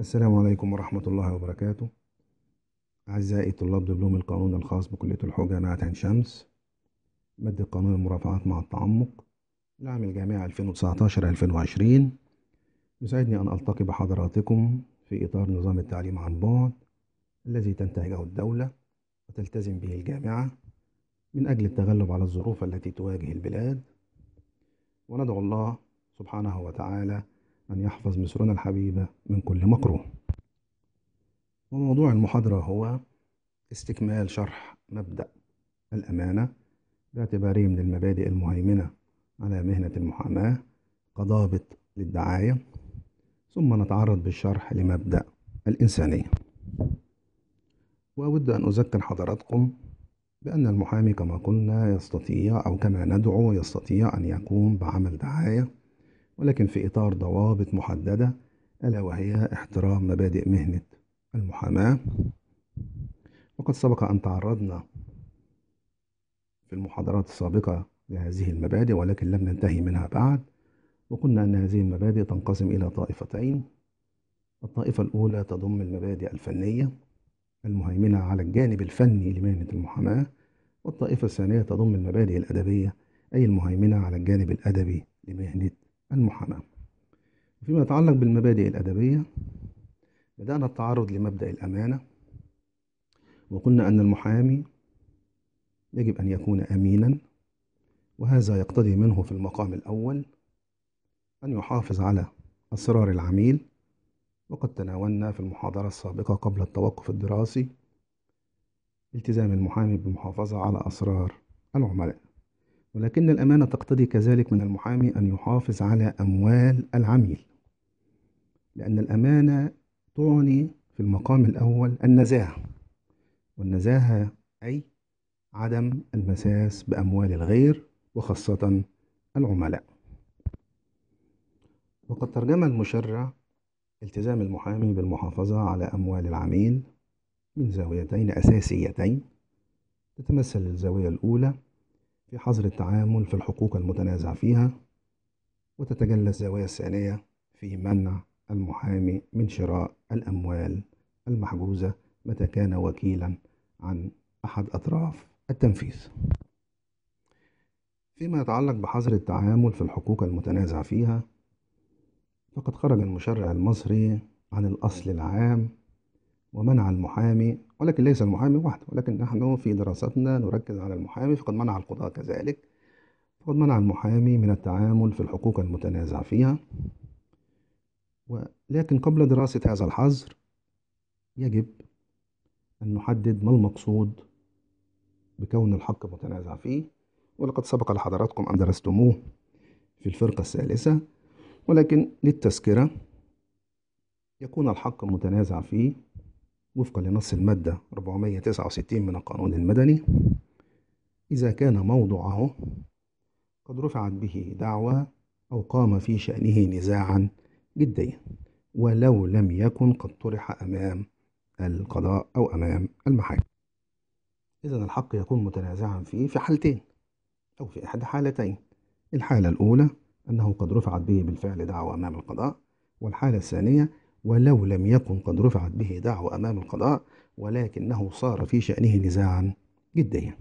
السلام عليكم ورحمة الله وبركاته أعزائي طلاب دبلوم القانون الخاص بكلية الحقوق جامعة عين شمس مادة قانون المرافعات مع التعمق لعام الجامعة 2019-2020 يسعدني أن ألتقي بحضراتكم في إطار نظام التعليم عن بعد الذي تنتهجه الدولة وتلتزم به الجامعة من أجل التغلب على الظروف التي تواجه البلاد وندعو الله سبحانه وتعالى أن يحفظ مصرنا الحبيبة من كل مكروه وموضوع المحاضرة هو استكمال شرح مبدأ الأمانة باعتباره من المبادئ المهيمنة على مهنة المحاماة كضابط للدعاية ثم نتعرض بالشرح لمبدأ الإنسانية وأود أن أذكر حضراتكم بأن المحامي كما قلنا يستطيع أو كما ندعو يستطيع أن يقوم بعمل دعاية ولكن في إطار ضوابط محددة ألا وهي احترام مبادئ مهنة المحاماة وقد سبق أن تعرضنا في المحاضرات السابقة لهذه المبادئ ولكن لم ننتهي منها بعد وقلنا أن هذه المبادئ تنقسم إلى طائفتين الطائفة الأولى تضم المبادئ الفنية المهيمنة على الجانب الفني لمهنة المحاماة والطائفة الثانية تضم المبادئ الأدبية أي المهيمنة على الجانب الأدبي لمهنة المحاماة فيما يتعلق بالمبادئ الأدبية بدأنا التعرض لمبدأ الأمانة وقلنا أن المحامي يجب أن يكون أمينا وهذا يقتضي منه في المقام الأول أن يحافظ على أسرار العميل وقد تناولنا في المحاضرة السابقة قبل التوقف الدراسي التزام المحامي بالمحافظة على أسرار العملاء ولكن الأمانة تقتضي كذلك من المحامي أن يحافظ على أموال العميل لأن الأمانة تعني في المقام الأول النزاهة والنزاهة أي عدم المساس بأموال الغير وخاصة العملاء وقد ترجم المشرع التزام المحامي بالمحافظة على أموال العميل من زاويتين أساسيتين تتمثل الزاوية الأولى في حظر التعامل في الحقوق المتنازع فيها وتتجلى الزاوية الثانية في منع المحامي من شراء الأموال المحجوزة متى كان وكيلا عن أحد أطراف التنفيذ فيما يتعلق بحظر التعامل في الحقوق المتنازع فيها فقد خرج المشرع المصري عن الأصل العام ومنع المحامي ولكن ليس المحامي وحده ولكن نحن في دراستنا نركز على المحامي فقد منع القضاء كذلك فقد منع المحامي من التعامل في الحقوق المتنازع فيها ولكن قبل دراسة هذا الحظر يجب أن نحدد ما المقصود بكون الحق متنازع فيه ولقد سبق لحضراتكم أن درستموه في الفرقة الثالثة ولكن للتذكرة يكون الحق متنازع فيه وفقا لنص المادة 469 من القانون المدني إذا كان موضوعه قد رفعت به دعوى أو قام في شأنه نزاعا جديا ولو لم يكن قد طرح أمام القضاء أو أمام المحاكم إذا الحق يكون متنازعا فيه في حالتين أو في إحدى حالتين الحالة الأولى أنه قد رفعت به بالفعل دعوى أمام القضاء والحالة الثانية ولو لم يكن قد رفعت به دعوى أمام القضاء ولكنه صار في شأنه نزاعا جديا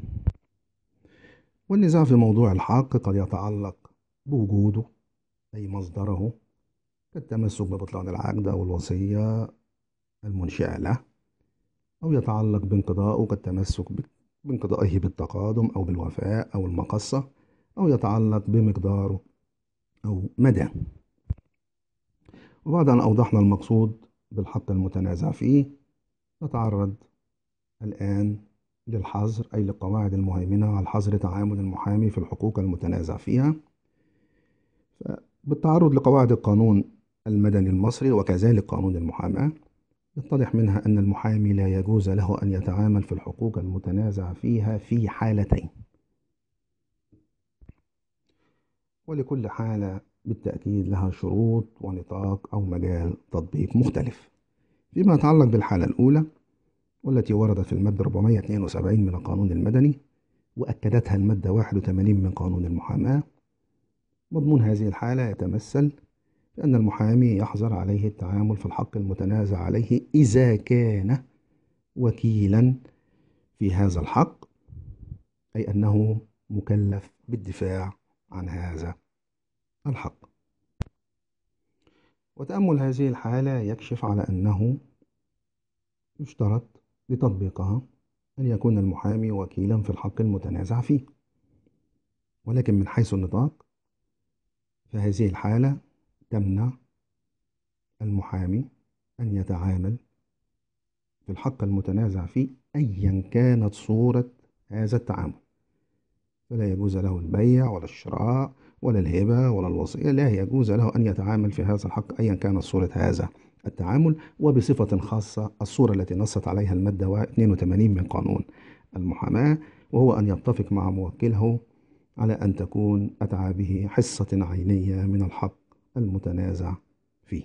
والنزاع في موضوع الحق قد يتعلق بوجوده أي مصدره كالتمسك ببطلان العقد أو الوصية المنشأة له أو يتعلق بانقضائه كالتمسك بانقضائه بالتقادم أو بالوفاء أو المقصة أو يتعلق بمقداره أو مدى وبعد أن أوضحنا المقصود بالحق المتنازع فيه نتعرض الآن للحظر أي للقواعد المهيمنة على حظر تعامل المحامي في الحقوق المتنازع فيها بالتعرض لقواعد القانون المدني المصري وكذلك قانون المحاماة يتضح منها أن المحامي لا يجوز له أن يتعامل في الحقوق المتنازع فيها في حالتين ولكل حالة بالتأكيد لها شروط ونطاق أو مجال تطبيق مختلف فيما يتعلق بالحالة الأولى والتي وردت في المادة 472 من القانون المدني وأكدتها المادة 81 من قانون المحاماة مضمون هذه الحالة يتمثل بأن المحامي يحظر عليه التعامل في الحق المتنازع عليه إذا كان وكيلا في هذا الحق أي أنه مكلف بالدفاع عن هذا الحق وتأمل هذه الحالة يكشف على أنه يشترط لتطبيقها أن يكون المحامي وكيلا في الحق المتنازع فيه ولكن من حيث النطاق فهذه الحالة تمنع المحامي أن يتعامل في الحق المتنازع فيه أيا كانت صورة هذا التعامل فلا يجوز له البيع ولا الشراء ولا الهبة ولا الوصية لا يجوز له أن يتعامل في هذا الحق أيا كانت صورة هذا التعامل وبصفة خاصة الصورة التي نصت عليها المادة 82 من قانون المحاماة وهو أن يتفق مع موكله على أن تكون أتعى به حصة عينية من الحق المتنازع فيه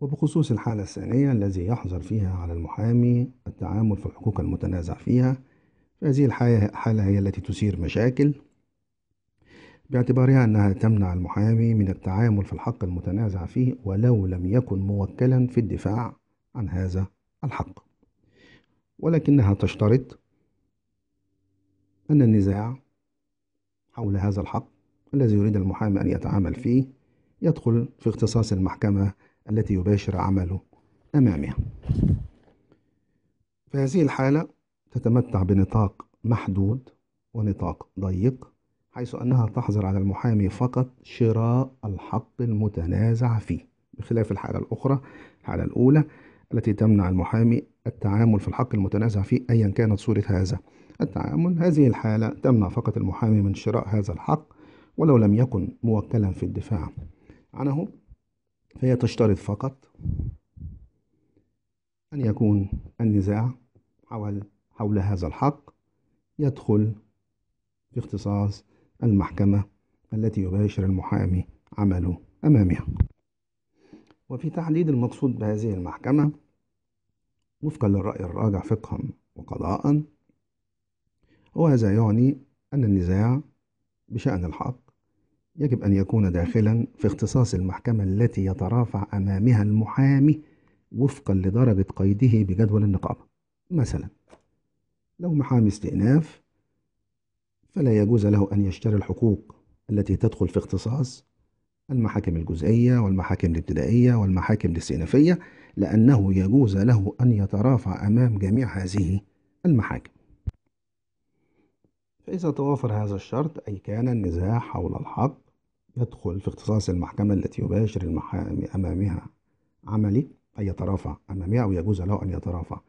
وبخصوص الحالة الثانية الذي يحظر فيها على المحامي التعامل في الحقوق المتنازع فيها فهذه الحالة هي التي تثير مشاكل باعتبارها أنها تمنع المحامي من التعامل في الحق المتنازع فيه ولو لم يكن موكلا في الدفاع عن هذا الحق ولكنها تشترط أن النزاع حول هذا الحق الذي يريد المحامي أن يتعامل فيه يدخل في اختصاص المحكمة التي يباشر عمله أمامها في هذه الحالة تتمتع بنطاق محدود ونطاق ضيق حيث أنها تحظر على المحامي فقط شراء الحق المتنازع فيه بخلاف الحالة الأخرى الحالة الأولى التي تمنع المحامي التعامل في الحق المتنازع فيه أيا كانت صورة هذا التعامل هذه الحالة تمنع فقط المحامي من شراء هذا الحق ولو لم يكن موكلا في الدفاع عنه فهي تشترط فقط أن يكون النزاع حول حول هذا الحق يدخل في اختصاص المحكمة التي يباشر المحامي عمله أمامها وفي تحديد المقصود بهذه المحكمة وفقا للرأي الراجع فقها وقضاء وهذا يعني أن النزاع بشأن الحق يجب أن يكون داخلا في اختصاص المحكمة التي يترافع أمامها المحامي وفقا لدرجة قيده بجدول النقابة مثلا لو محامي استئناف فلا يجوز له أن يشتري الحقوق التي تدخل في اختصاص المحاكم الجزئية والمحاكم الابتدائية والمحاكم الاستئنافية لأنه يجوز له أن يترافع أمام جميع هذه المحاكم فإذا توافر هذا الشرط أي كان النزاع حول الحق يدخل في اختصاص المحكمة التي يباشر المحامي أمامها عملي أي يترافع أمامها أو يجوز له أن يترافع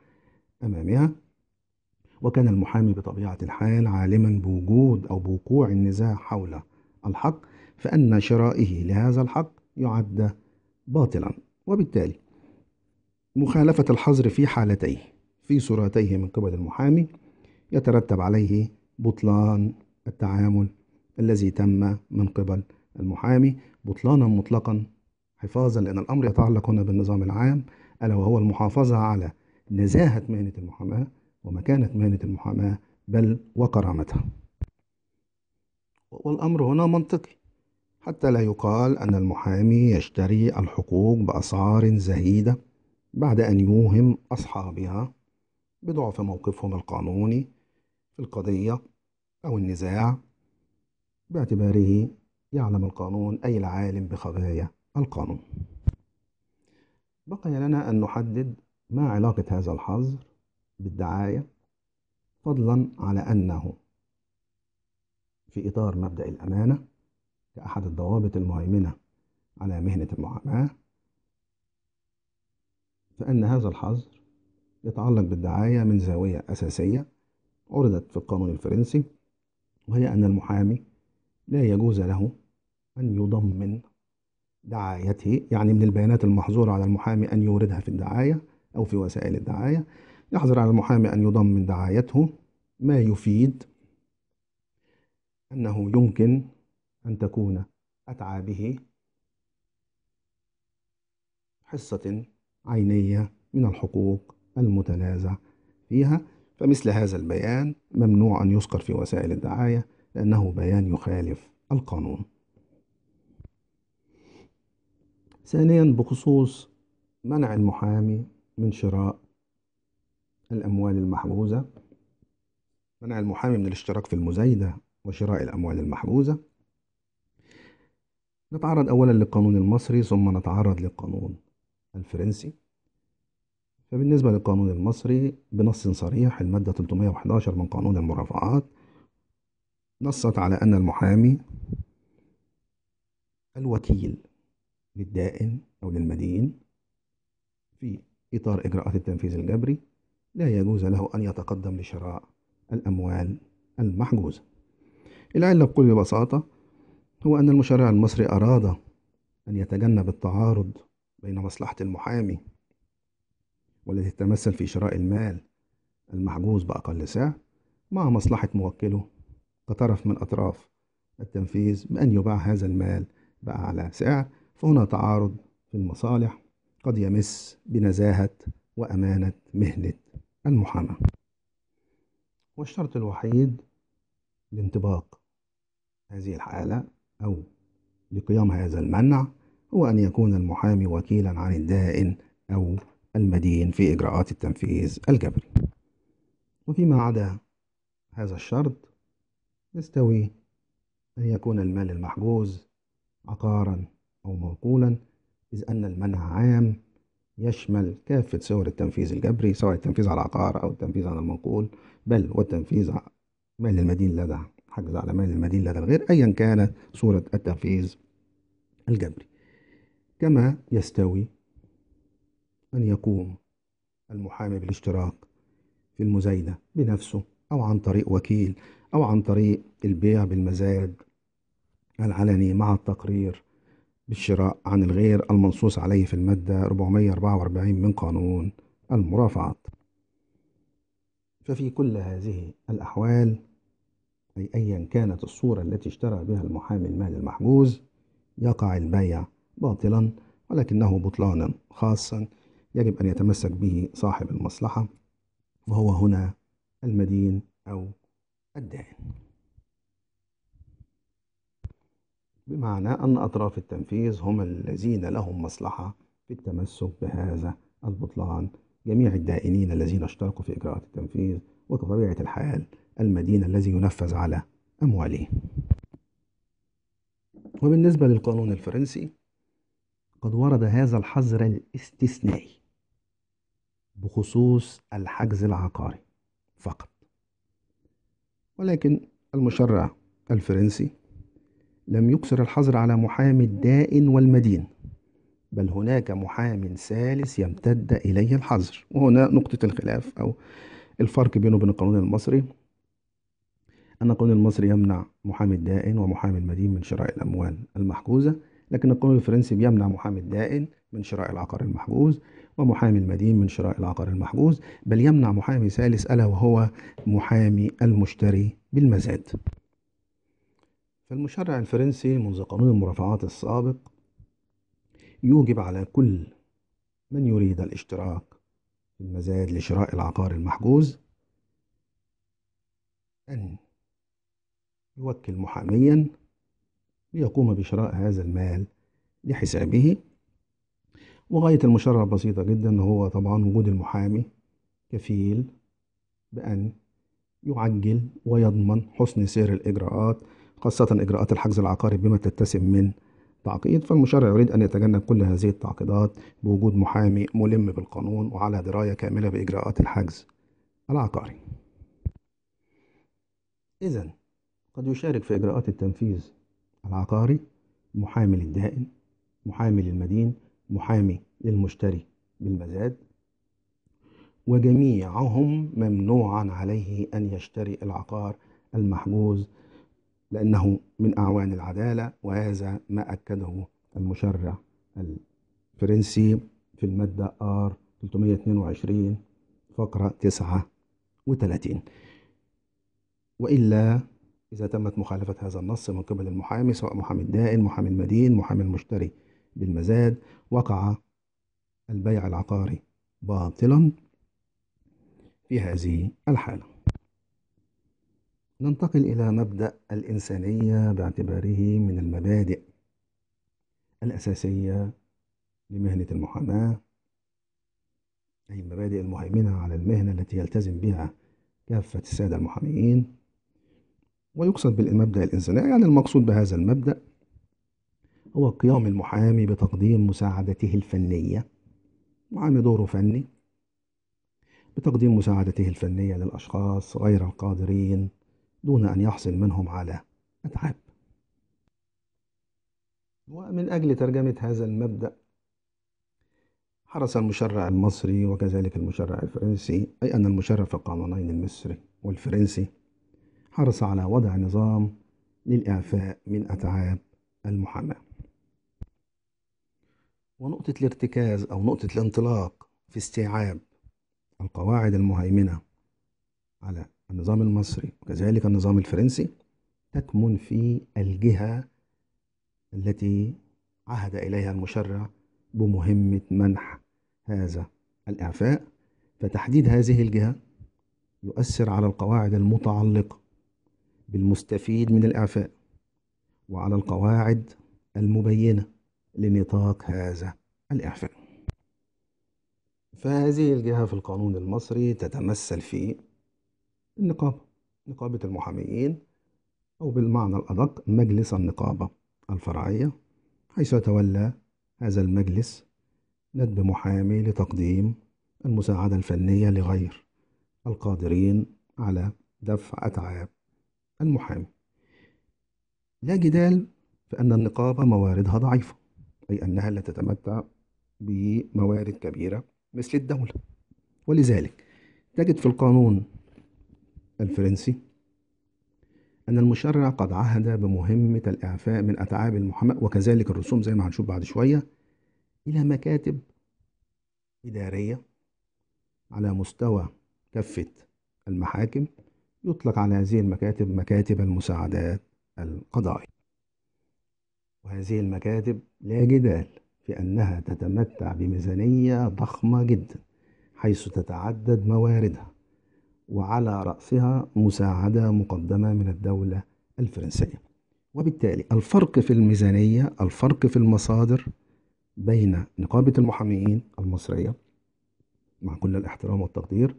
أمامها وكان المحامي بطبيعة الحال عالما بوجود أو بوقوع النزاع حول الحق فأن شرائه لهذا الحق يعد باطلا وبالتالي مخالفة الحظر في حالتيه في صورتيه من قبل المحامي يترتب عليه بطلان التعامل الذي تم من قبل المحامي بطلانا مطلقا حفاظا لأن الأمر يتعلق هنا بالنظام العام ألا وهو المحافظة على نزاهة مهنة المحاماة ومكانة مهنة المحاماة بل وكرامتها والأمر هنا منطقي حتى لا يقال أن المحامي يشتري الحقوق بأسعار زهيدة بعد أن يوهم أصحابها بضعف موقفهم القانوني في القضية أو النزاع باعتباره يعلم القانون أي العالم بخبايا القانون بقي لنا أن نحدد ما علاقة هذا الحظر بالدعاية فضلا على أنه في إطار مبدأ الأمانة كأحد الضوابط المهيمنة على مهنة المعاماة فإن هذا الحظر يتعلق بالدعاية من زاوية أساسية عرضت في القانون الفرنسي وهي أن المحامي لا يجوز له أن يضمن دعايته يعني من البيانات المحظورة على المحامي أن يوردها في الدعاية أو في وسائل الدعاية يحظر على المحامي أن يضم من دعايته ما يفيد أنه يمكن أن تكون أتعى به حصة عينية من الحقوق المتنازع فيها فمثل هذا البيان ممنوع أن يذكر في وسائل الدعاية لأنه بيان يخالف القانون ثانيا بخصوص منع المحامي من شراء الأموال المحبوزة منع المحامي من الاشتراك في المزايدة وشراء الأموال المحبوزة نتعرض أولا للقانون المصري ثم نتعرض للقانون الفرنسي فبالنسبة للقانون المصري بنص صريح المادة 311 من قانون المرافعات نصت على أن المحامي الوكيل للدائن أو للمدين في إطار إجراءات التنفيذ الجبري لا يجوز له أن يتقدم لشراء الأموال المحجوزة العلة بكل بساطة هو أن المشرع المصري أراد أن يتجنب التعارض بين مصلحة المحامي والتي تتمثل في شراء المال المحجوز بأقل سعر مع مصلحة موكله كطرف من أطراف التنفيذ بأن يباع هذا المال بأعلى سعر فهنا تعارض في المصالح قد يمس بنزاهة وأمانة مهنة المحاماة والشرط الوحيد لانطباق هذه الحالة أو لقيام هذا المنع هو أن يكون المحامي وكيلا عن الدائن أو المدين في إجراءات التنفيذ الجبري وفيما عدا هذا الشرط يستوي أن يكون المال المحجوز عقارا أو موقولا إذ أن المنع عام يشمل كافة صور التنفيذ الجبري سواء التنفيذ على العقار أو التنفيذ على المنقول بل والتنفيذ مال المدين لدى حجز على مال المدين لدى الغير أيا كان صورة التنفيذ الجبري كما يستوي أن يقوم المحامي بالاشتراك في المزايدة بنفسه أو عن طريق وكيل أو عن طريق البيع بالمزاد العلني مع التقرير بالشراء عن الغير المنصوص عليه في المادة 444 من قانون المرافعات ففي كل هذه الأحوال أي أيا كانت الصورة التي اشترى بها المحامي المال المحجوز يقع البيع باطلا ولكنه بطلانا خاصا يجب أن يتمسك به صاحب المصلحة وهو هنا المدين أو الدائن بمعنى أن أطراف التنفيذ هم الذين لهم مصلحة في التمسك بهذا البطلان جميع الدائنين الذين اشتركوا في إجراءات التنفيذ وكطبيعة الحال المدينة الذي ينفذ على أمواله وبالنسبة للقانون الفرنسي قد ورد هذا الحظر الاستثنائي بخصوص الحجز العقاري فقط ولكن المشرع الفرنسي لم يقصر الحظر على محام الدائن والمدين بل هناك محام ثالث يمتد إليه الحظر وهنا نقطة الخلاف أو الفرق بينه وبين القانون المصري أن القانون المصري يمنع محامي الدائن ومحامي المدين من شراء الأموال المحجوزة لكن القانون الفرنسي بيمنع محامي الدائن من شراء العقار المحجوز ومحامي المدين من شراء العقار المحجوز بل يمنع محامي ثالث ألا وهو محامي المشتري بالمزاد فالمشرع الفرنسي منذ قانون المرافعات السابق يوجب على كل من يريد الاشتراك في المزاد لشراء العقار المحجوز أن يوكل محاميا ليقوم بشراء هذا المال لحسابه وغاية المشرع بسيطة جدا هو طبعا وجود المحامي كفيل بأن يعجل ويضمن حسن سير الإجراءات خاصة إجراءات الحجز العقاري بما تتسم من تعقيد فالمشرع يريد أن يتجنب كل هذه التعقيدات بوجود محامي ملم بالقانون وعلى دراية كاملة بإجراءات الحجز العقاري إذا قد يشارك في إجراءات التنفيذ العقاري محامي للدائن محامي للمدين محامي للمشتري بالمزاد وجميعهم ممنوعا عليه أن يشتري العقار المحجوز لأنه من أعوان العدالة وهذا ما أكده المشرع الفرنسي في المادة آر 322 فقرة 39 وإلا إذا تمت مخالفة هذا النص من قبل المحامي سواء محامي الدائن محامي المدين محامي المشتري بالمزاد وقع البيع العقاري باطلا في هذه الحالة ننتقل إلى مبدأ الإنسانية باعتباره من المبادئ الأساسية لمهنة المحاماة أي المبادئ المهيمنة على المهنة التي يلتزم بها كافة السادة المحاميين ويقصد بالمبدأ الإنساني يعني المقصود بهذا المبدأ هو قيام المحامي بتقديم مساعدته الفنية محامي دوره فني بتقديم مساعدته الفنية للأشخاص غير القادرين دون أن يحصل منهم على أتعاب ومن أجل ترجمة هذا المبدأ حرص المشرع المصري وكذلك المشرع الفرنسي أي أن المشرع في القانونين المصري والفرنسي حرص على وضع نظام للإعفاء من أتعاب المحاماة ونقطة الارتكاز أو نقطة الانطلاق في استيعاب القواعد المهيمنة على النظام المصري وكذلك النظام الفرنسي تكمن في الجهة التي عهد إليها المشرع بمهمة منح هذا الإعفاء فتحديد هذه الجهة يؤثر على القواعد المتعلقة بالمستفيد من الإعفاء وعلى القواعد المبينة لنطاق هذا الإعفاء فهذه الجهة في القانون المصري تتمثل في النقابة نقابة المحاميين أو بالمعنى الأدق مجلس النقابة الفرعية حيث يتولى هذا المجلس ندب محامي لتقديم المساعدة الفنية لغير القادرين على دفع أتعاب المحامي لا جدال في أن النقابة مواردها ضعيفة أي أنها لا تتمتع بموارد كبيرة مثل الدولة ولذلك تجد في القانون الفرنسي أن المشرع قد عهد بمهمة الإعفاء من أتعاب المحاماة وكذلك الرسوم زي ما هنشوف بعد شوية إلى مكاتب إدارية على مستوى كافة المحاكم يطلق على هذه المكاتب مكاتب المساعدات القضائية وهذه المكاتب لا جدال في أنها تتمتع بميزانية ضخمة جدا حيث تتعدد مواردها وعلى رأسها مساعدة مقدمة من الدولة الفرنسية وبالتالي الفرق في الميزانية الفرق في المصادر بين نقابة المحاميين المصرية مع كل الاحترام والتقدير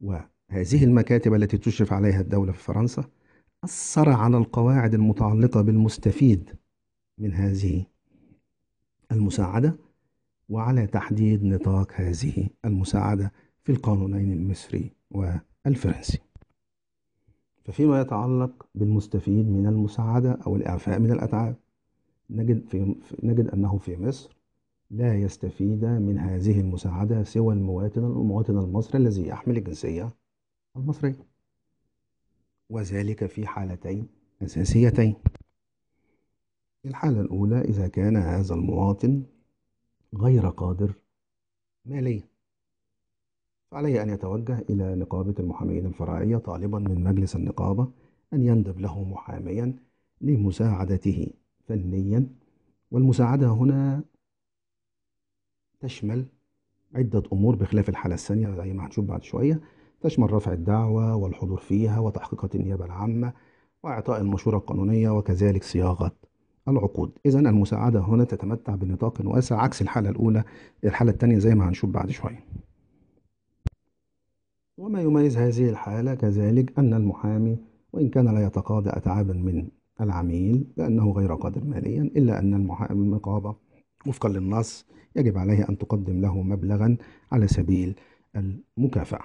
وهذه المكاتب التي تشرف عليها الدولة في فرنسا أثر على القواعد المتعلقة بالمستفيد من هذه المساعدة وعلى تحديد نطاق هذه المساعدة في القانونين المصري والفرنسي ففيما يتعلق بالمستفيد من المساعدة أو الإعفاء من الأتعاب نجد, في نجد أنه في مصر لا يستفيد من هذه المساعدة سوى المواطن المواطن المصري الذي يحمل الجنسية المصرية وذلك في حالتين أساسيتين الحالة الأولى إذا كان هذا المواطن غير قادر ماليا فعليه أن يتوجه إلى نقابة المحامين الفرعية طالبا من مجلس النقابة أن يندب له محاميا لمساعدته فنيا والمساعدة هنا تشمل عدة أمور بخلاف الحالة الثانية زي ما هنشوف بعد شوية تشمل رفع الدعوة والحضور فيها وتحقيقات النيابة العامة وإعطاء المشورة القانونية وكذلك صياغة العقود إذا المساعدة هنا تتمتع بنطاق واسع عكس الحالة الأولى الحالة الثانية زي ما هنشوف بعد شوية وما يميز هذه الحالة كذلك أن المحامي وإن كان لا يتقاضى أتعابا من العميل لأنه غير قادر ماليا إلا أن المحامي النقابة وفقا للنص يجب عليه أن تقدم له مبلغا على سبيل المكافأة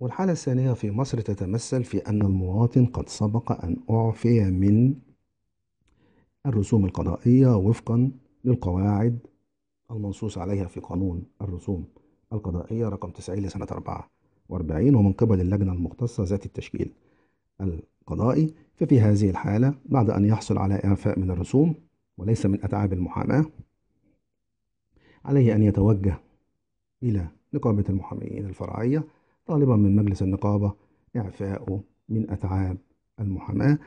والحالة الثانية في مصر تتمثل في أن المواطن قد سبق أن أعفي من الرسوم القضائية وفقا للقواعد المنصوص عليها في قانون الرسوم القضائية رقم 90 لسنة 44 ومن قبل اللجنة المختصة ذات التشكيل القضائي ففي هذه الحالة بعد أن يحصل على إعفاء من الرسوم وليس من أتعاب المحاماة عليه أن يتوجه إلى نقابة المحامين الفرعية طالبا من مجلس النقابة إعفاءه من أتعاب المحاماة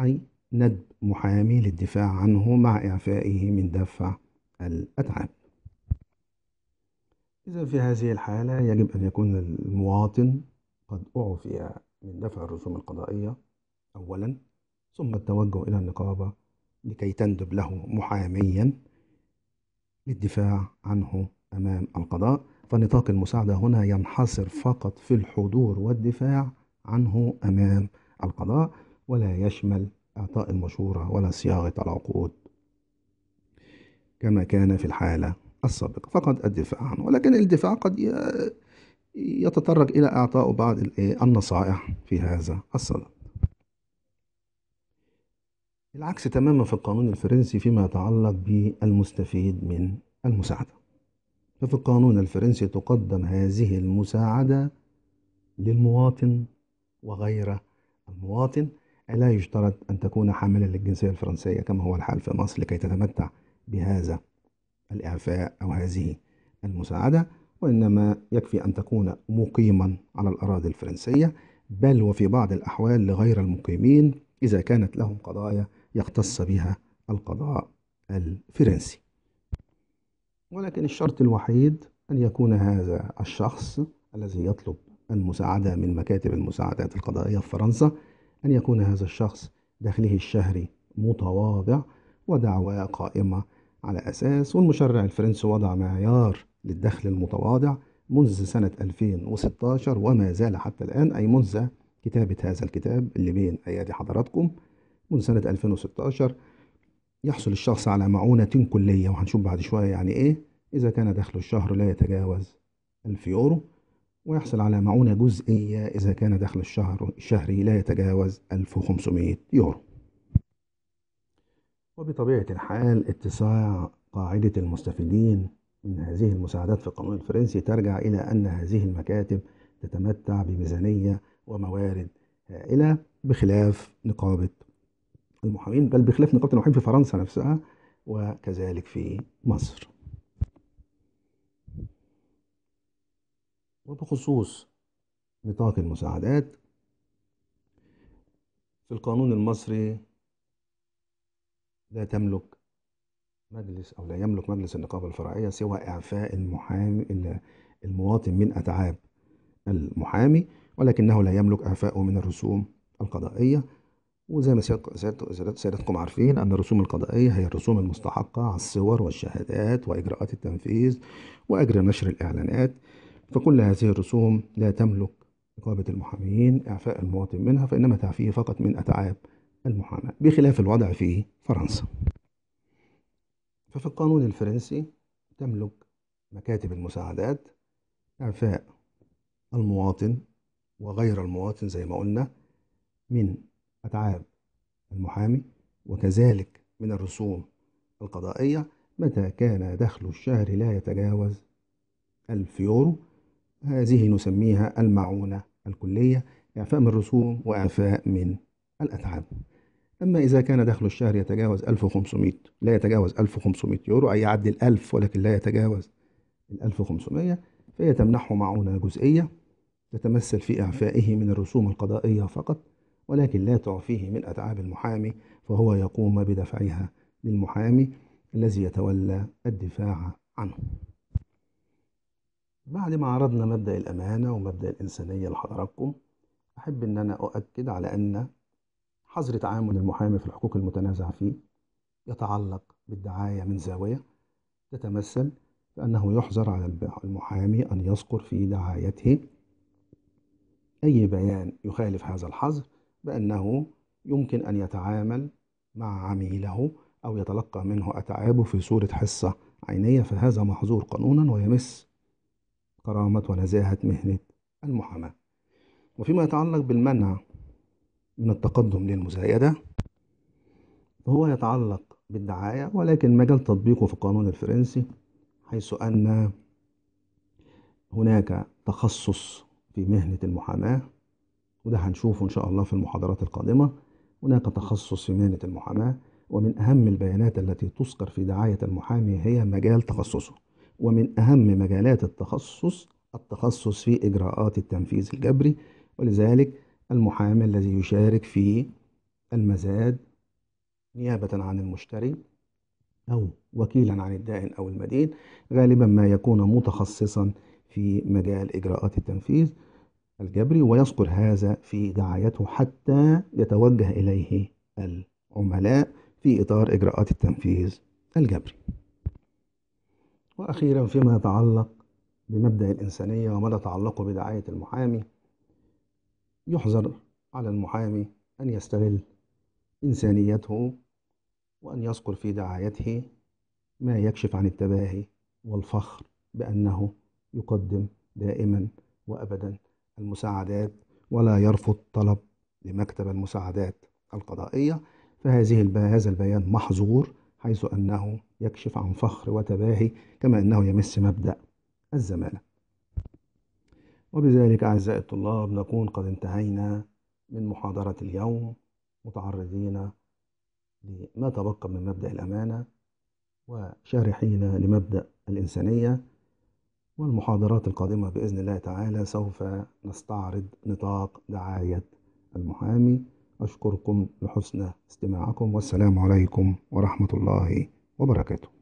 أي ندب محامي للدفاع عنه مع إعفائه من دفع الأتعاب إذا في هذه الحالة يجب أن يكون المواطن قد أعفي من دفع الرسوم القضائية أولا ثم التوجه إلى النقابة لكي تندب له محاميا للدفاع عنه أمام القضاء فنطاق المساعدة هنا ينحصر فقط في الحضور والدفاع عنه أمام القضاء ولا يشمل إعطاء المشورة ولا صياغة العقود كما كان في الحالة السابقة فقط الدفاع عنه ولكن الدفاع قد يتطرق إلى إعطاء بعض النصائح في هذا الصدد العكس تماما في القانون الفرنسي فيما يتعلق بالمستفيد من المساعدة ففي القانون الفرنسي تقدم هذه المساعدة للمواطن وغير المواطن لا يشترط أن تكون حاملا للجنسية الفرنسية كما هو الحال في مصر لكي تتمتع بهذا الإعفاء أو هذه المساعدة وإنما يكفي أن تكون مقيما على الأراضي الفرنسية بل وفي بعض الأحوال لغير المقيمين إذا كانت لهم قضايا يختص بها القضاء الفرنسي ولكن الشرط الوحيد أن يكون هذا الشخص الذي يطلب المساعدة من مكاتب المساعدات القضائية في فرنسا أن يكون هذا الشخص دخله الشهري متواضع ودعوى قائمة على أساس والمشرع الفرنسي وضع معيار للدخل المتواضع منذ سنة 2016 وما زال حتى الآن أي منذ كتابة هذا الكتاب اللي بين أيادي حضراتكم منذ سنة 2016 يحصل الشخص على معونة كلية وهنشوف بعد شوية يعني إيه إذا كان دخل الشهر لا يتجاوز 1000 يورو ويحصل على معونة جزئية إذا كان دخل الشهر الشهري لا يتجاوز 1500 يورو وبطبيعة الحال اتساع قاعدة المستفيدين من هذه المساعدات في القانون الفرنسي ترجع إلى أن هذه المكاتب تتمتع بميزانية وموارد هائلة بخلاف نقابة المحامين بل بخلاف نقابة المحامين في فرنسا نفسها وكذلك في مصر وبخصوص نطاق المساعدات في القانون المصري لا تملك مجلس أو لا يملك مجلس النقابة الفرعية سوى إعفاء المحامي المواطن من أتعاب المحامي ولكنه لا يملك إعفاءه من الرسوم القضائية وزي ما سيادتكم عارفين أن الرسوم القضائية هي الرسوم المستحقة على الصور والشهادات وإجراءات التنفيذ وأجر نشر الإعلانات فكل هذه الرسوم لا تملك نقابة المحامين إعفاء المواطن منها فإنما تعفيه فقط من أتعاب المحاماة بخلاف الوضع في فرنسا ففي القانون الفرنسي تملك مكاتب المساعدات إعفاء المواطن وغير المواطن زي ما قلنا من أتعاب المحامي وكذلك من الرسوم القضائية متى كان دخل الشهر لا يتجاوز ألف يورو هذه نسميها المعونة الكلية إعفاء من الرسوم وإعفاء من الأتعاب أما إذا كان دخل الشهر يتجاوز 1500 لا يتجاوز 1500 يورو أي يعدي الألف ولكن لا يتجاوز ال 1500 فهي تمنحه معونة جزئية تتمثل في إعفائه من الرسوم القضائية فقط ولكن لا تعفيه من أتعاب المحامي فهو يقوم بدفعها للمحامي الذي يتولى الدفاع عنه بعد ما عرضنا مبدأ الأمانة ومبدأ الإنسانية لحضراتكم أحب أن أنا أؤكد على أن حظر تعامل المحامي في الحقوق المتنازع فيه يتعلق بالدعاية من زاوية تتمثل بأنه يحظر على المحامي أن يذكر في دعايته أي بيان يخالف هذا الحظر بأنه يمكن أن يتعامل مع عميله أو يتلقى منه أتعابه في صورة حصة عينية فهذا محظور قانونا ويمس كرامة ونزاهة مهنة المحاماة وفيما يتعلق بالمنع من التقدم للمزايدة هو يتعلق بالدعاية ولكن مجال تطبيقه في القانون الفرنسي حيث أن هناك تخصص في مهنة المحاماة وده هنشوفه إن شاء الله في المحاضرات القادمة هناك تخصص في مهنة المحاماة ومن أهم البيانات التي تذكر في دعاية المحامي هي مجال تخصصه ومن أهم مجالات التخصص التخصص في إجراءات التنفيذ الجبري ولذلك المحامي الذي يشارك في المزاد نيابة عن المشتري أو وكيلا عن الدائن أو المدين غالبا ما يكون متخصصا في مجال إجراءات التنفيذ الجبري ويذكر هذا في دعايته حتى يتوجه إليه العملاء في إطار إجراءات التنفيذ الجبري وأخيرا فيما يتعلق بمبدأ الإنسانية وما يتعلق بدعاية المحامي يحظر على المحامي أن يستغل إنسانيته وأن يذكر في دعايته ما يكشف عن التباهي والفخر بأنه يقدم دائما وأبدا المساعدات ولا يرفض طلب لمكتب المساعدات القضائية فهذه هذا البيان محظور حيث أنه يكشف عن فخر وتباهي كما أنه يمس مبدأ الزمالة وبذلك أعزائي الطلاب نكون قد انتهينا من محاضرة اليوم متعرضين لما تبقى من مبدأ الأمانة وشارحين لمبدأ الإنسانية والمحاضرات القادمة بإذن الله تعالى سوف نستعرض نطاق دعاية المحامي أشكركم لحسن استماعكم والسلام عليكم ورحمة الله وبركاته